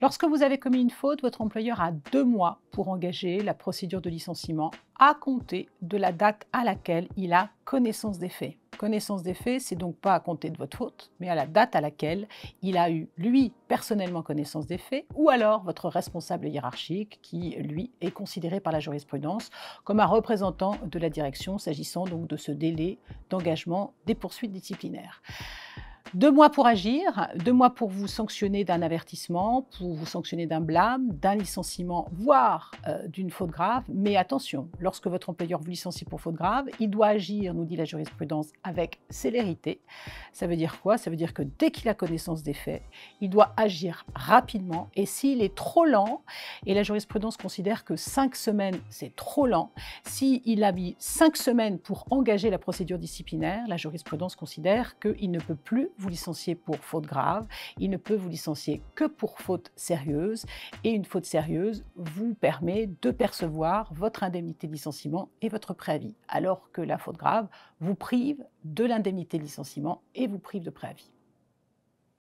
Lorsque vous avez commis une faute, votre employeur a deux mois pour engager la procédure de licenciement à compter de la date à laquelle il a connaissance des faits. Connaissance des faits, c'est donc pas à compter de votre faute, mais à la date à laquelle il a eu, lui, personnellement connaissance des faits, ou alors votre responsable hiérarchique, qui, lui, est considéré par la jurisprudence comme un représentant de la direction, s'agissant donc de ce délai d'engagement des poursuites disciplinaires. Deux mois pour agir, deux mois pour vous sanctionner d'un avertissement, pour vous sanctionner d'un blâme, d'un licenciement, voire euh, d'une faute grave. Mais attention, lorsque votre employeur vous licencie pour faute grave, il doit agir, nous dit la jurisprudence, avec célérité. Ça veut dire quoi Ça veut dire que dès qu'il a connaissance des faits, il doit agir rapidement. Et s'il est trop lent, et la jurisprudence considère que cinq semaines, c'est trop lent, s'il a mis cinq semaines pour engager la procédure disciplinaire, la jurisprudence considère qu'il ne peut plus vous licenciez pour faute grave, il ne peut vous licencier que pour faute sérieuse, et une faute sérieuse vous permet de percevoir votre indemnité de licenciement et votre préavis, alors que la faute grave vous prive de l'indemnité de licenciement et vous prive de préavis.